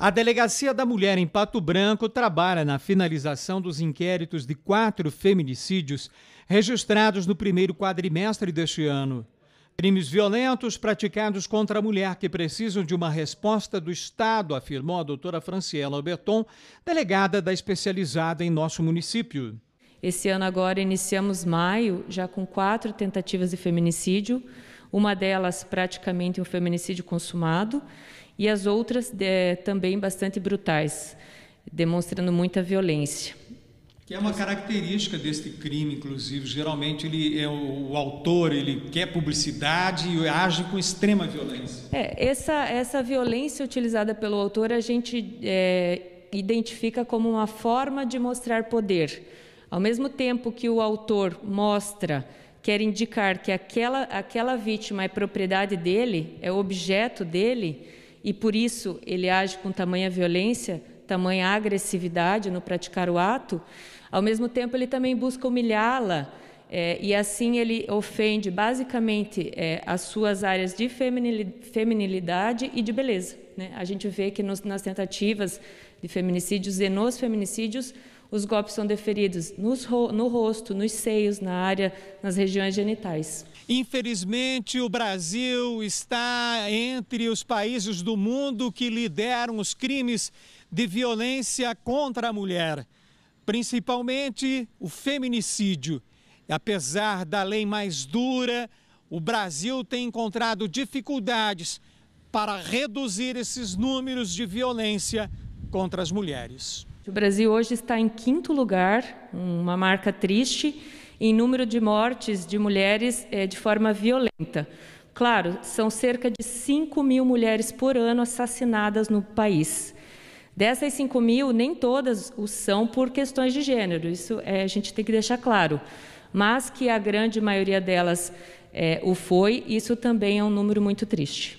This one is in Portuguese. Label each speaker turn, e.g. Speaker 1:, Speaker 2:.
Speaker 1: A Delegacia da Mulher em Pato Branco trabalha na finalização dos inquéritos de quatro feminicídios registrados no primeiro quadrimestre deste ano. Crimes violentos praticados contra a mulher que precisam de uma resposta do Estado, afirmou a doutora Franciela Alberton, delegada da especializada em nosso município.
Speaker 2: Esse ano agora iniciamos maio já com quatro tentativas de feminicídio, uma delas praticamente um feminicídio consumado e as outras é, também bastante brutais, demonstrando muita violência.
Speaker 1: Que é uma característica deste crime, inclusive. Geralmente ele é o, o, autor, ele quer publicidade e age com extrema violência.
Speaker 2: É, essa, essa violência utilizada pelo autor a gente é, identifica como uma forma de mostrar poder. Ao mesmo tempo que o autor mostra, quer indicar que aquela, aquela vítima é propriedade dele, é objeto dele e por isso ele age com tamanha violência, tamanha agressividade no praticar o ato, ao mesmo tempo ele também busca humilhá-la. É, e assim ele ofende basicamente é, as suas áreas de feminilidade e de beleza. Né? A gente vê que nos, nas tentativas de feminicídios e nos feminicídios, os golpes são deferidos nos, no rosto, nos seios, na área, nas regiões genitais. Infelizmente,
Speaker 1: o Brasil está entre os países do mundo que lideram os crimes de violência contra a mulher, principalmente o feminicídio. Apesar da lei mais dura, o Brasil tem encontrado dificuldades para reduzir esses números de violência contra as mulheres.
Speaker 2: O Brasil hoje está em quinto lugar, uma marca triste, em número de mortes de mulheres é, de forma violenta. Claro, são cerca de 5 mil mulheres por ano assassinadas no país. Dessas 5 mil, nem todas o são por questões de gênero, isso é, a gente tem que deixar claro. Mas que a grande maioria delas é, o foi, isso também é um número muito triste.